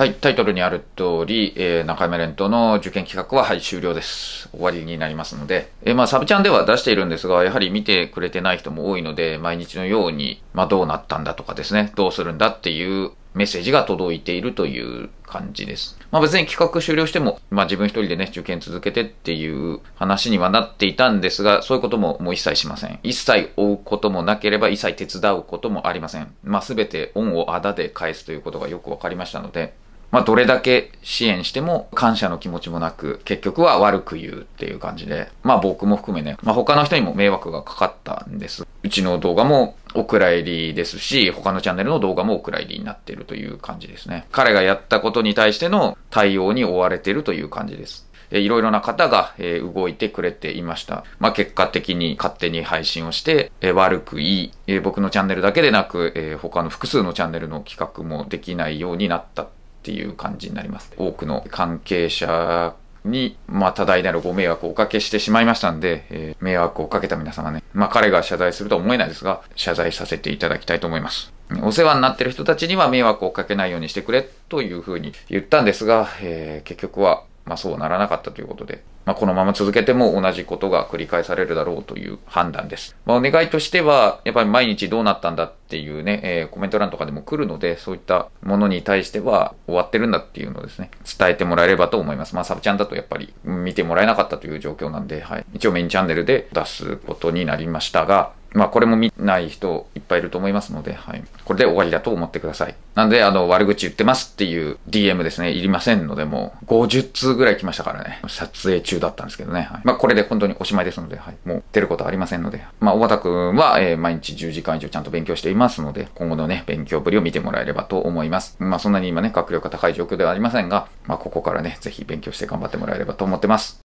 はい、タイトルにある通り、えー、中山連トの受験企画は、はい、終了です。終わりになりますので、えー、まあ、サブチャンでは出しているんですが、やはり見てくれてない人も多いので、毎日のように、まあ、どうなったんだとかですね、どうするんだっていうメッセージが届いているという感じです。まあ別に企画終了しても、まあ自分一人でね、受験続けてっていう話にはなっていたんですが、そういうことももう一切しません。一切追うこともなければ、一切手伝うこともありません。まあ全て恩をあだで返すということがよくわかりましたので、まあ、どれだけ支援しても感謝の気持ちもなく、結局は悪く言うっていう感じで、まあ僕も含めね、まあ他の人にも迷惑がかかったんです。うちの動画もお蔵入りですし、他のチャンネルの動画もお蔵入りになってるという感じですね。彼がやったことに対しての対応に追われてるという感じです。いろいろな方が、え動いてくれていました。まあ、結果的に勝手に配信をして、え悪くいい、え僕のチャンネルだけでなく、え他の複数のチャンネルの企画もできないようになったっていう感じになります。多くの関係者に、まあ、多大なるご迷惑をおかけしてしまいましたんで、えー、迷惑をかけた皆様ね、まあ、彼が謝罪するとは思えないですが、謝罪させていただきたいと思います。お世話になってる人たちには迷惑をかけないようにしてくれというふうに言ったんですが、えー、結局はまあ、そうならなかったということで、まあ、このまま続けても同じことが繰り返されるだろうという判断です。まあ、お願いとしては、やっぱり毎日どうなったんだっていうね、えー、コメント欄とかでも来るので、そういったものに対しては終わってるんだっていうのをですね、伝えてもらえればと思います。まあ、サブチャンだとやっぱり見てもらえなかったという状況なんで、はい。一応メインチャンネルで出すことになりましたが、まあ、これも見ない人いっぱいいると思いますので、はい。これで終わりだと思ってください。なんで、あの、悪口言ってますっていう DM ですね、いりませんので、もう50通ぐらい来ましたからね。撮影中だったんですけどね。はい、まあ、これで本当におしまいですので、はい。もう出ることはありませんので。まあ、小畑くんは、えー、毎日10時間以上ちゃんと勉強していますので、今後のね、勉強ぶりを見てもらえればと思います。まあ、そんなに今ね、学力が高い状況ではありませんが、まあ、ここからね、ぜひ勉強して頑張ってもらえればと思ってます。